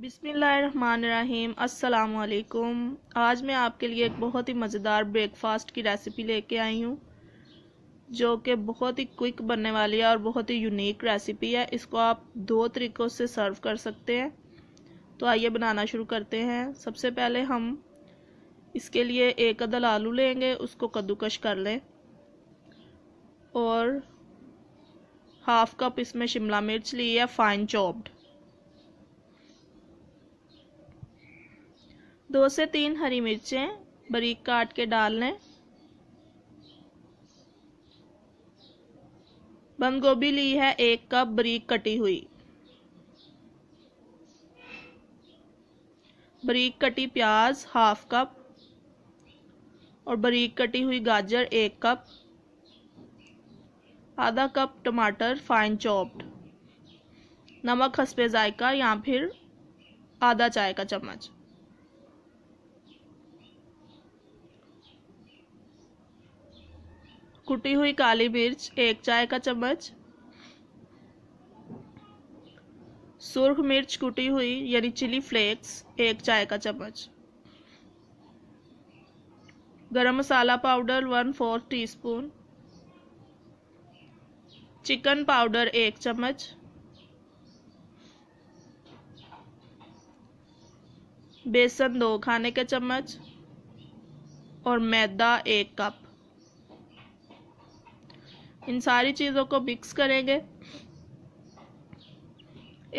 बिसमीम् अल्लाम आज मैं आपके लिए एक बहुत ही मज़ेदार ब्रेकफास्ट की रेसिपी लेके आई हूँ जो कि बहुत ही क्विक बनने वाली है और बहुत ही यूनिक रेसिपी है इसको आप दो तरीक़ों से सर्व कर सकते हैं तो आइए बनाना शुरू करते हैं सबसे पहले हम इसके लिए एक अदल आलू लेंगे उसको कद्दूकश कर लें और हाफ़ कप इसमें शिमला मिर्च ली है फ़ाइन चॉप्ड दो से तीन हरी मिर्चें बारीक काट के डाल लें बंद गोभी ली है एक कप बारीक कटी हुई बारीक कटी प्याज हाफ कप और बारीक कटी हुई गाजर एक कप आधा कप टमाटर फाइन चॉप्ड नमक हंसपे जायका या फिर आधा चाय का चम्मच कुटी हुई काली मिर्च एक चाय का चम्मच सुर्ख मिर्च कुटी हुई यानी चिली फ्लेक्स एक चाय का चम्मच garam masala powder one fourth teaspoon chicken powder एक चम्मच बेसन दो खाने के चम्मच और मैदा एक कप इन सारी चीज़ों को मिक्स करेंगे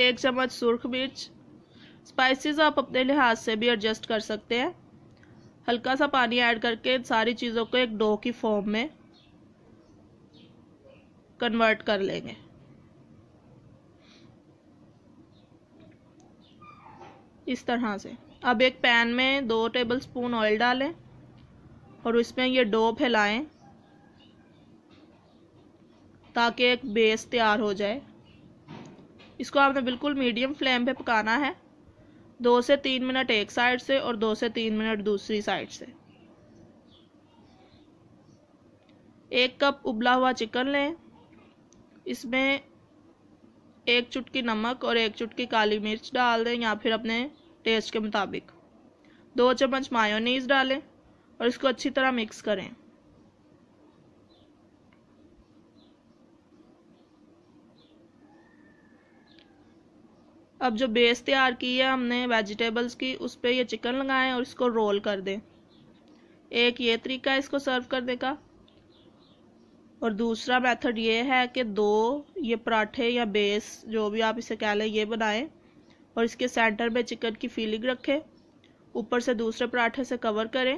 एक चम्मच सुरख मिर्च स्पाइसेस आप अपने लिहाज से भी एडजस्ट कर सकते हैं हल्का सा पानी ऐड करके इन सारी चीज़ों को एक डो की फॉर्म में कन्वर्ट कर लेंगे इस तरह से अब एक पैन में दो टेबलस्पून ऑयल डालें और उसमें ये डो फैलाएं ताकि एक बेस तैयार हो जाए इसको आपने बिल्कुल मीडियम फ्लेम पे पकाना है दो से तीन मिनट एक साइड से और दो से तीन मिनट दूसरी साइड से एक कप उबला हुआ चिकन लें इसमें एक चुटकी नमक और एक चुटकी काली मिर्च डाल दें या फिर अपने टेस्ट के मुताबिक दो चम्मच मायोनीज डालें और इसको अच्छी तरह मिक्स करें अब जो बेस तैयार की है हमने वेजिटेबल्स की उस पर ये चिकन लगाएं और इसको रोल कर दें एक ये तरीका है इसको सर्व करने का और दूसरा मेथड ये है कि दो ये पराठे या बेस जो भी आप इसे कह लें ये बनाएं और इसके सेंटर में चिकन की फीलिंग रखें ऊपर से दूसरे पराठे से कवर करें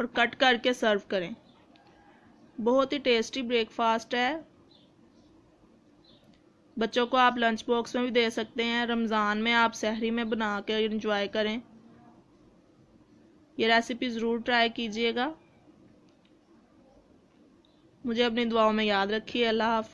और कट करके सर्व करें बहुत ही टेस्टी ब्रेकफास्ट है बच्चों को आप लंच बॉक्स में भी दे सकते हैं रमज़ान में आप सहरी में बना के इंजॉय करें ये रेसिपी ज़रूर ट्राई कीजिएगा मुझे अपनी दुआओं में याद रखिए अल्लाह हाफ